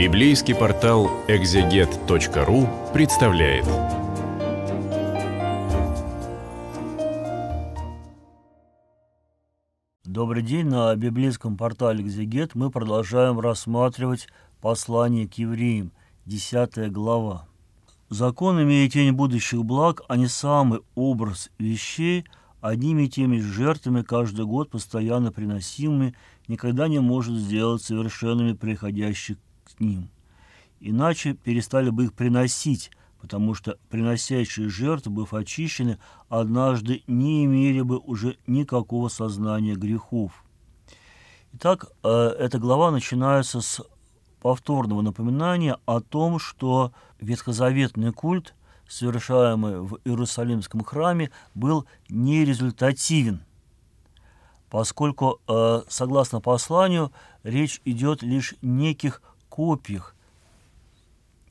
Библейский портал экзегет.ру представляет. Добрый день. На библейском портале «Экзегет» мы продолжаем рассматривать послание к евреям, 10 глава. Закон, имея тень будущих благ, а не самый образ вещей, одними и теми жертвами каждый год постоянно приносимыми, никогда не может сделать совершенными приходящих ним. Иначе перестали бы их приносить, потому что приносящие жертвы, быв очищены, однажды не имели бы уже никакого сознания грехов. Итак, э, эта глава начинается с повторного напоминания о том, что ветхозаветный культ, совершаемый в Иерусалимском храме, был нерезультативен, поскольку, э, согласно посланию, речь идет лишь неких копиях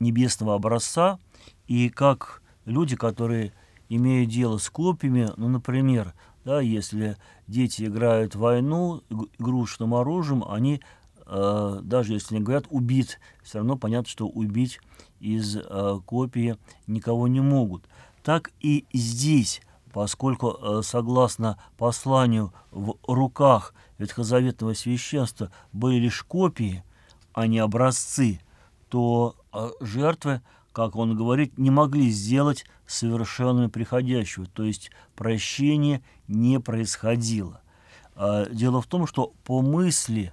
небесного образца, и как люди, которые имеют дело с копиями, ну, например, да, если дети играют в войну игрушечным оружием, они, э, даже если не говорят «убит», все равно понятно, что убить из э, копии никого не могут. Так и здесь, поскольку, э, согласно посланию, в руках ветхозаветного священства были лишь копии – а не образцы, то а, жертвы, как он говорит, не могли сделать совершенными приходящего, то есть прощение не происходило. А, дело в том, что по мысли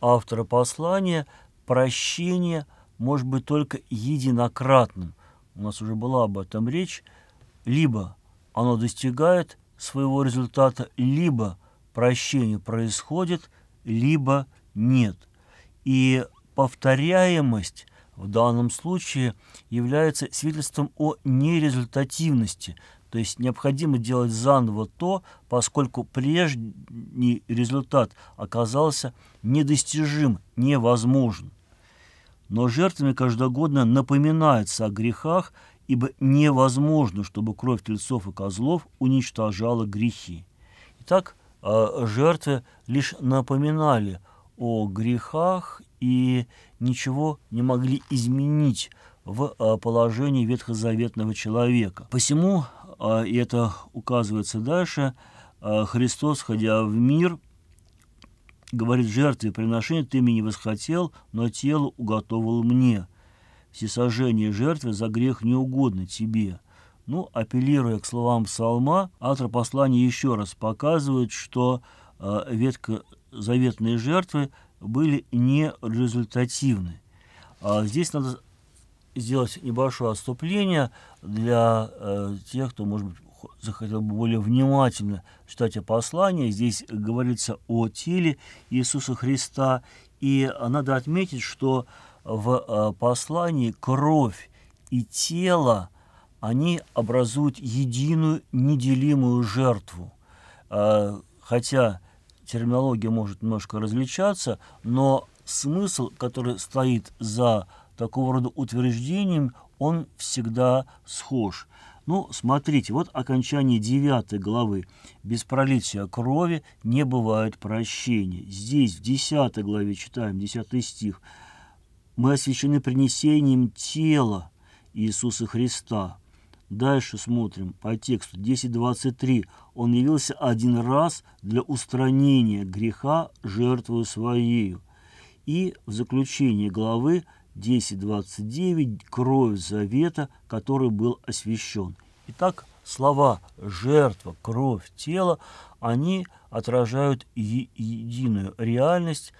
автора послания прощение может быть только единократным. У нас уже была об этом речь. Либо оно достигает своего результата, либо прощение происходит, либо нет. И повторяемость в данном случае является свидетельством о нерезультативности, то есть необходимо делать заново то, поскольку прежний результат оказался недостижим, невозможен. Но жертвами каждогодно напоминается о грехах, ибо невозможно, чтобы кровь тельцов и козлов уничтожала грехи. Итак, э, жертвы лишь напоминали о грехах и ничего не могли изменить в э, положении ветхозаветного человека. Посему, э, и это указывается дальше, э, Христос, ходя в мир, говорит жертве приношения, ты мне не восхотел, но тело уготовал мне. Всесожжение жертвы за грех неугодно тебе. Ну, апеллируя к словам псалма, автор послания еще раз показывает, что ветхозаветные жертвы – были нерезультативны. А здесь надо сделать небольшое отступление для э, тех, кто, может быть, захотел бы более внимательно читать о послании. Здесь говорится о теле Иисуса Христа, и надо отметить, что в э, послании кровь и тело, они образуют единую неделимую жертву. Э, хотя терминология может немножко различаться, но смысл, который стоит за такого рода утверждением, он всегда схож. Ну, смотрите, вот окончание 9 главы. Без пролития крови не бывает прощения. Здесь, в 10 главе, читаем 10 стих. Мы освящены принесением тела Иисуса Христа. Дальше смотрим по тексту 10.23. Он явился один раз для устранения греха жертвою своею. И в заключении главы 10.29 кровь завета, который был освящен. Итак, слова «жертва», «кровь», «тело» они отражают единую реальность.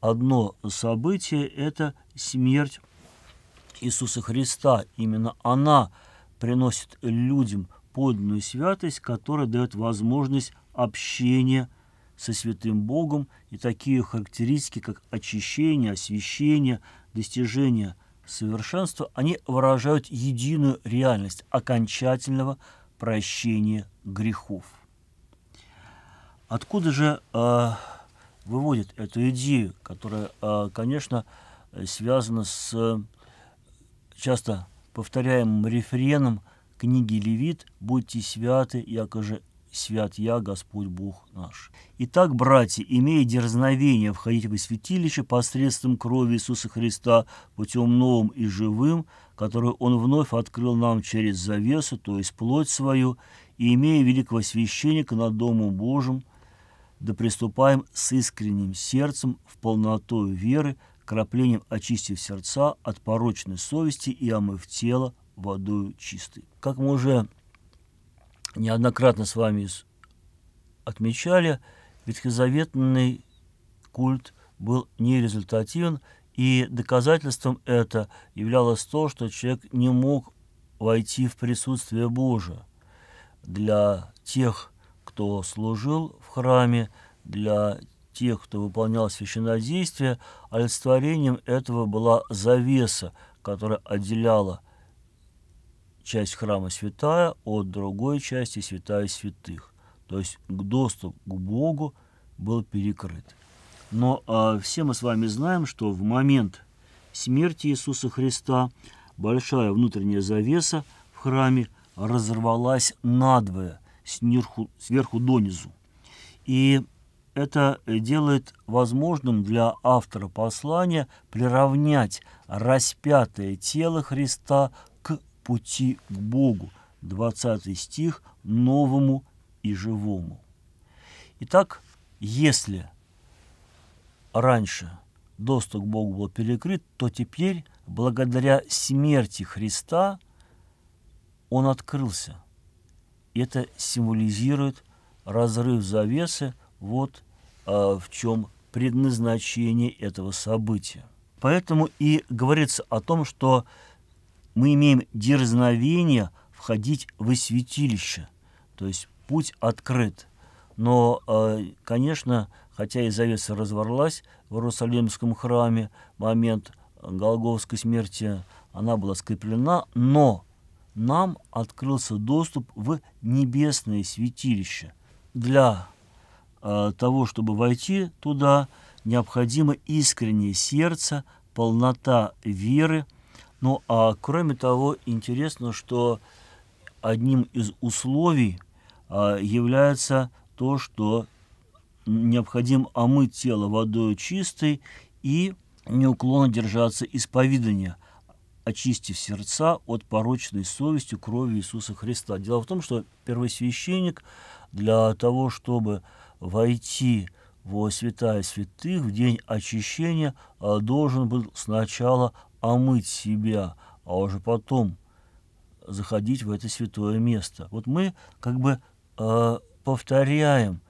Одно событие – это смерть Иисуса Христа. Именно она – приносит людям подлинную святость, которая дает возможность общения со святым Богом, и такие характеристики, как очищение, освящение, достижение совершенства, они выражают единую реальность окончательного прощения грехов. Откуда же э, выводит эту идею, которая, э, конечно, связана с э, часто повторяемым рефреном книги Левит «Будьте святы, якоже свят я, Господь Бог наш». Итак, братья, имея дерзновение входить во святилище посредством крови Иисуса Христа путем новым и живым, которую Он вновь открыл нам через завесу, то есть плоть свою, и имея великого священника над Домом Божьим, да приступаем с искренним сердцем в полноту веры краплением очистив сердца от порочной совести и омыв тело водою чистой. Как мы уже неоднократно с вами отмечали, ветхозаветный культ был нерезультативен, и доказательством это являлось то, что человек не мог войти в присутствие Божие. Для тех, кто служил в храме, для тех, кто выполнял священнодействие, олицетворением а этого была завеса, которая отделяла часть храма святая от другой части святая святых. То есть доступ к Богу был перекрыт. Но а, все мы с вами знаем, что в момент смерти Иисуса Христа большая внутренняя завеса в храме разорвалась надвое, сверху, сверху донизу. И это делает возможным для автора послания приравнять распятое тело Христа к пути к Богу, 20 стих, новому и живому. Итак, если раньше доступ к Богу был перекрыт, то теперь, благодаря смерти Христа, он открылся. Это символизирует разрыв завесы – вот э, в чем предназначение этого события. Поэтому и говорится о том, что мы имеем дерзновение входить в святилище, то есть путь открыт. Но, э, конечно, хотя и завеса разворлась в Иерусалимском храме, момент Голговской смерти она была скреплена, но нам открылся доступ в небесное святилище. Для Э, того, чтобы войти туда, необходимо искреннее сердце, полнота веры. Ну а кроме того, интересно, что одним из условий э, является то, что необходимо омыть тело водой чистой и неуклонно держаться исповедания, очистив сердца от порочной совести крови Иисуса Христа. Дело в том, что первосвященник для того, чтобы войти во святая святых в день очищения а должен был сначала омыть себя, а уже потом заходить в это святое место. Вот мы как бы э, повторяем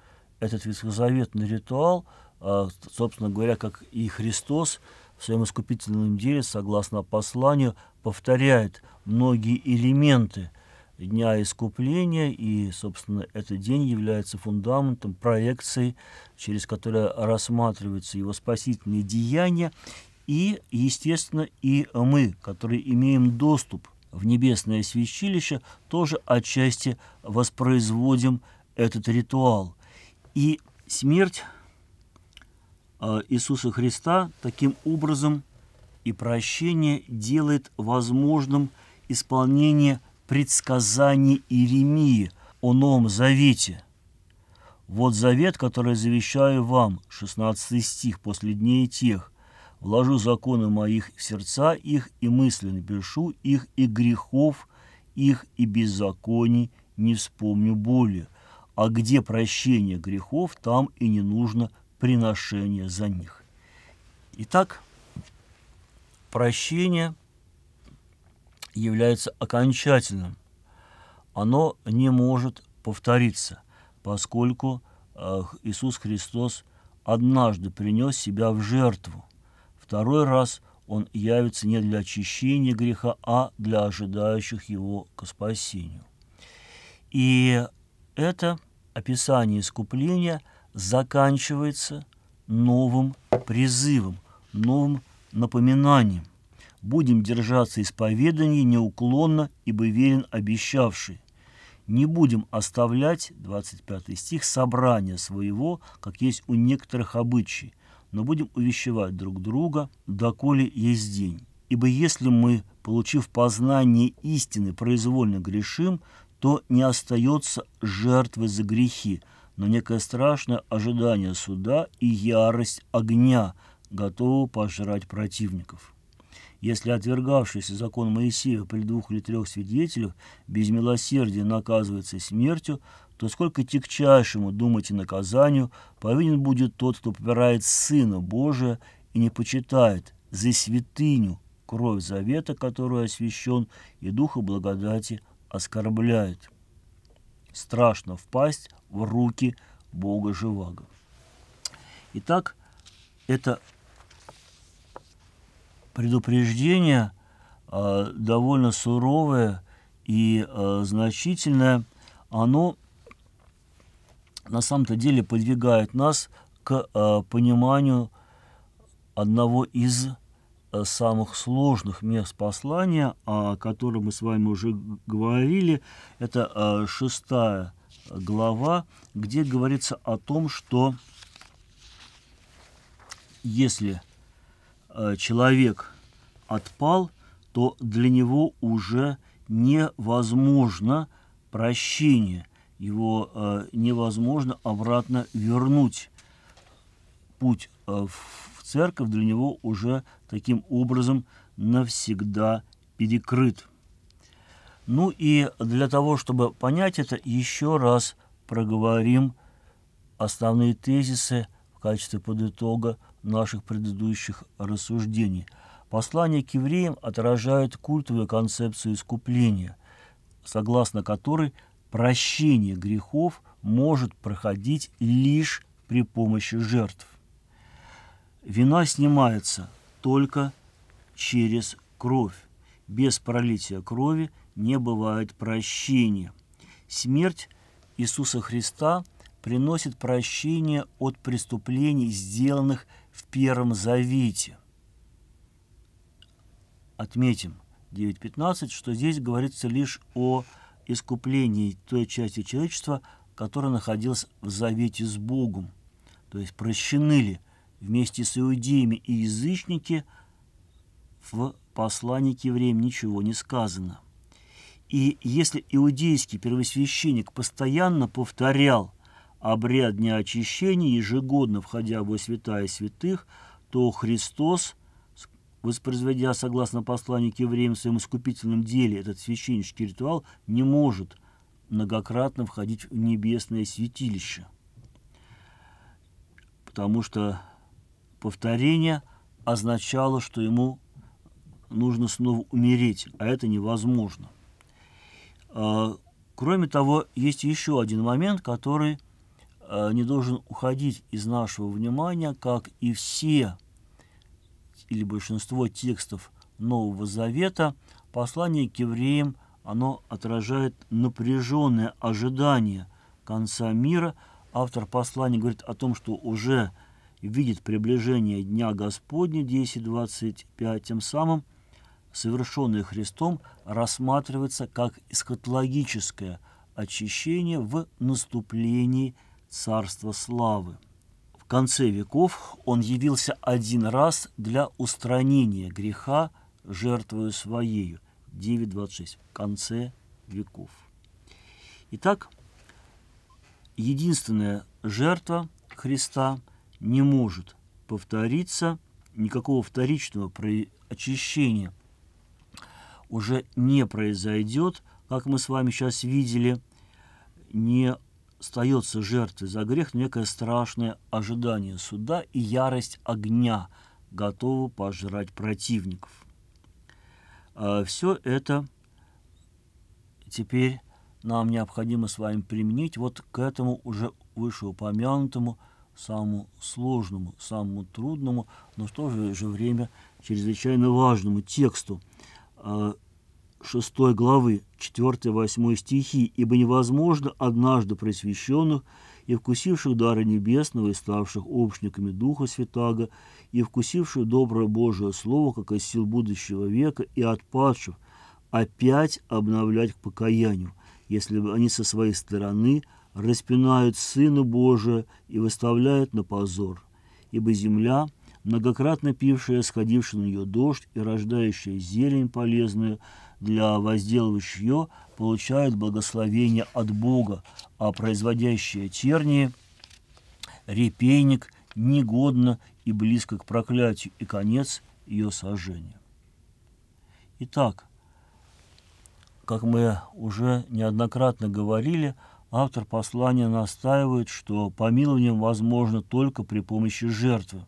этот ветхозаветный ритуал, э, собственно говоря, как и Христос в своем искупительном деле, согласно посланию, повторяет многие элементы Дня Искупления, и, собственно, этот день является фундаментом проекции, через которую рассматриваются его спасительные деяния, и, естественно, и мы, которые имеем доступ в небесное святилище, тоже отчасти воспроизводим этот ритуал. И смерть а, Иисуса Христа таким образом и прощение делает возможным исполнение предсказаний Иеремии о Новом Завете. «Вот завет, который завещаю вам» 16 стих «после дней тех, вложу законы моих в сердца их и мысли напишу их и грехов их и беззаконий не вспомню более. А где прощение грехов, там и не нужно приношение за них. Итак, прощение – является окончательным. Оно не может повториться, поскольку э, Иисус Христос однажды принес себя в жертву. Второй раз он явится не для очищения греха, а для ожидающих его к спасению. И это описание искупления заканчивается новым призывом, новым напоминанием будем держаться исповеданий неуклонно, ибо верен обещавший. Не будем оставлять, 25 стих, собрания своего, как есть у некоторых обычай, но будем увещевать друг друга, доколе есть день. Ибо если мы, получив познание истины, произвольно грешим, то не остается жертвы за грехи, но некое страшное ожидание суда и ярость огня, готового пожрать противников. Если отвергавшийся закон Моисея при двух или трех свидетелях без милосердия наказывается смертью, то сколько тягчайшему думать и наказанию повинен будет тот, кто попирает Сына Божия и не почитает за святыню кровь завета, которую освящен, и духа благодати оскорбляет. Страшно впасть в руки Бога Живаго. Итак, это предупреждение а, довольно суровое и а, значительное. Оно на самом-то деле подвигает нас к а, пониманию одного из самых сложных мест послания, о котором мы с вами уже говорили. Это шестая глава, где говорится о том, что если Э, человек отпал, то для него уже невозможно прощение, его э, невозможно обратно вернуть. Путь э, в церковь для него уже таким образом навсегда перекрыт. Ну и для того, чтобы понять это, еще раз проговорим основные тезисы качестве подытога наших предыдущих рассуждений. послание к евреям отражает культовую концепцию искупления, согласно которой прощение грехов может проходить лишь при помощи жертв. Вина снимается только через кровь. Без пролития крови не бывает прощения. Смерть Иисуса Христа – приносит прощение от преступлений, сделанных в Первом Завете. Отметим 9.15, что здесь говорится лишь о искуплении той части человечества, которая находилась в завете с Богом. То есть прощены ли вместе с иудеями и язычники в послании к евреям ничего не сказано. И если иудейский первосвященник постоянно повторял обряд дня очищения, ежегодно входя во святая святых, то Христос, воспроизводя согласно посланию к евреям в своем искупительном деле этот священнический ритуал, не может многократно входить в небесное святилище. Потому что повторение означало, что ему нужно снова умереть, а это невозможно. А, кроме того, есть еще один момент, который – Э, не должен уходить из нашего внимания, как и все или большинство текстов Нового Завета, послание к евреям, оно отражает напряженное ожидание конца мира. Автор послания говорит о том, что уже видит приближение Дня Господня 10.25, тем самым совершенное Христом рассматривается как эскатологическое очищение в наступлении Царства славы. В конце веков он явился один раз для устранения греха, жертвою своею. 9.26. В конце веков. Итак, единственная жертва Христа не может повториться, никакого вторичного очищения уже не произойдет, как мы с вами сейчас видели, не остается жертвой за грех некое страшное ожидание суда и ярость огня, готова пожрать противников. А, все это теперь нам необходимо с вами применить вот к этому уже вышеупомянутому, самому сложному, самому трудному, но в то же время чрезвычайно важному тексту. А, 6 главы 4-8 стихи, ибо невозможно однажды просвещенных и вкусивших дары небесного и ставших общниками Духа Святаго, и вкусивших доброе Божие Слово, как из сил будущего века, и отпадших, опять обновлять к покаянию, если бы они со своей стороны распинают Сына Божия и выставляют на позор. Ибо земля – многократно пившая, сходивший на нее дождь и рождающая зелень полезную, для возделывающих ее получают благословение от Бога, а производящие тернии репейник негодно и близко к проклятию, и конец ее сожжения. Итак, как мы уже неоднократно говорили, автор послания настаивает, что помилование возможно только при помощи жертвы.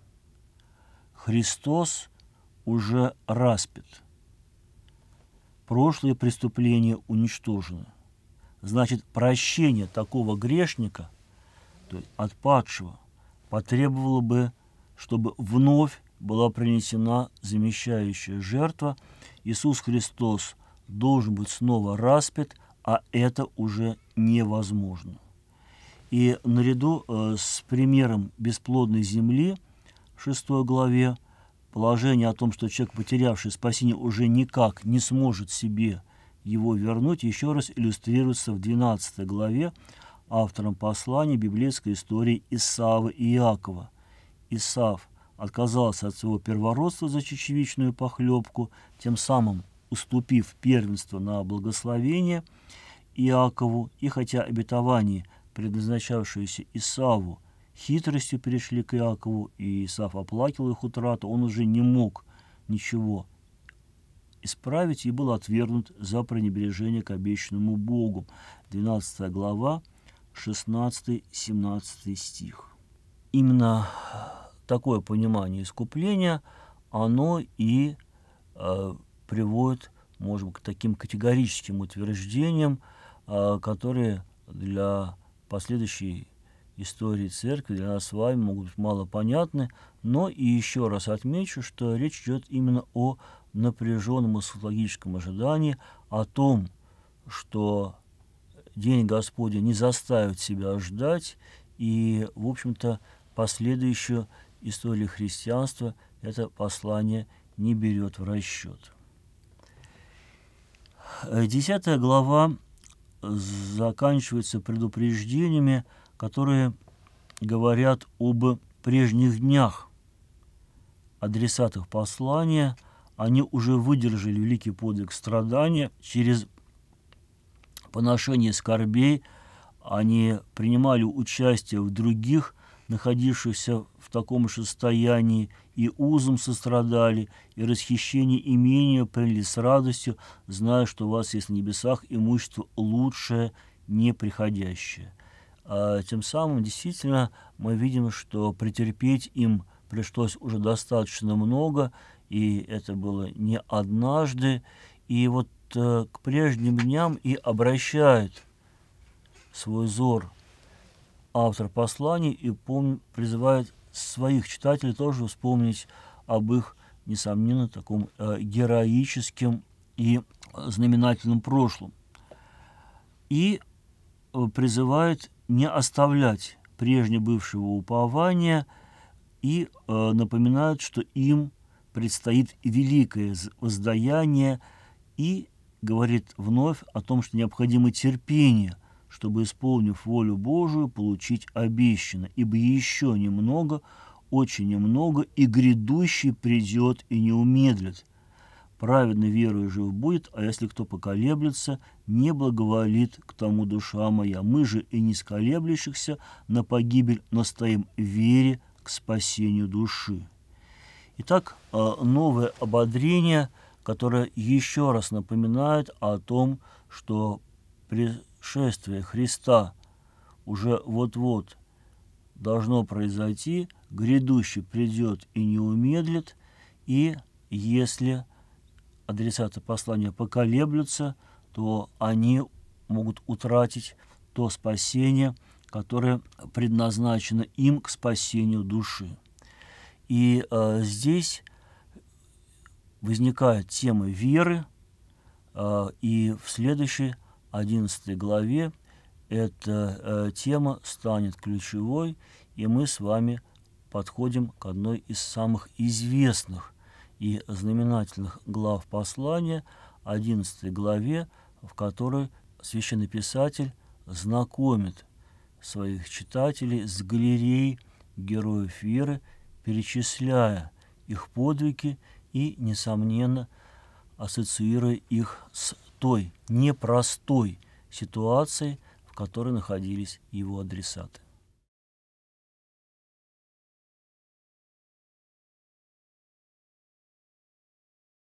Христос уже распят – прошлое преступление уничтожено. Значит, прощение такого грешника, то есть отпадшего, потребовало бы, чтобы вновь была принесена замещающая жертва. Иисус Христос должен быть снова распят, а это уже невозможно. И наряду э, с примером бесплодной земли в 6 главе Положение о том, что человек, потерявший спасение, уже никак не сможет себе его вернуть, еще раз иллюстрируется в 12 главе автором послания библейской истории Исава и Иакова. Исав отказался от своего первородства за чечевичную похлебку, тем самым уступив первенство на благословение Иакову, и хотя обетование, предназначавшееся Исаву, хитростью перешли к Иакову, и Исаф оплакивал их утрату, он уже не мог ничего исправить и был отвергнут за пренебрежение к обещанному Богу. 12 глава, 16-17 стих. Именно такое понимание искупления, оно и э, приводит, может быть, к таким категорическим утверждениям, э, которые для последующей истории церкви для нас с вами могут быть мало понятны, но и еще раз отмечу, что речь идет именно о напряженном эсхатологическом ожидании, о том, что День Господень не заставит себя ждать, и, в общем-то, последующую историю христианства это послание не берет в расчет. Десятая глава заканчивается предупреждениями которые говорят об прежних днях адресатов послания. Они уже выдержали великий подвиг страдания через поношение скорбей. Они принимали участие в других, находившихся в таком же состоянии, и узом сострадали, и расхищение имения приняли с радостью, зная, что у вас есть на небесах имущество лучшее, неприходящее. А, тем самым действительно мы видим, что претерпеть им пришлось уже достаточно много, и это было не однажды. И вот э, к прежним дням и обращает свой взор автор посланий и помнит, призывает своих читателей тоже вспомнить об их, несомненно, таком э, героическом и знаменательном прошлом. И э, призывает не оставлять прежне бывшего упования и э, напоминают, что им предстоит великое воздаяние и говорит вновь о том, что необходимо терпение, чтобы, исполнив волю Божию, получить обещанное, ибо еще немного, очень немного, и грядущий придет и не умедлит – праведно верою жив будет, а если кто поколеблется, не благоволит к тому душа моя. Мы же и не сколеблющихся на погибель настоим в вере к спасению души». Итак, а, новое ободрение, которое еще раз напоминает о том, что пришествие Христа уже вот-вот должно произойти, грядущий придет и не умедлит, и если – адресаты послания поколеблются, то они могут утратить то спасение, которое предназначено им к спасению души. И э, здесь возникает тема веры, э, и в следующей 11 главе эта э, тема станет ключевой, и мы с вами подходим к одной из самых известных и знаменательных глав послания, 11 главе, в которой священнописатель знакомит своих читателей с галереей героев веры, перечисляя их подвиги и, несомненно, ассоциируя их с той непростой ситуацией, в которой находились его адресаты.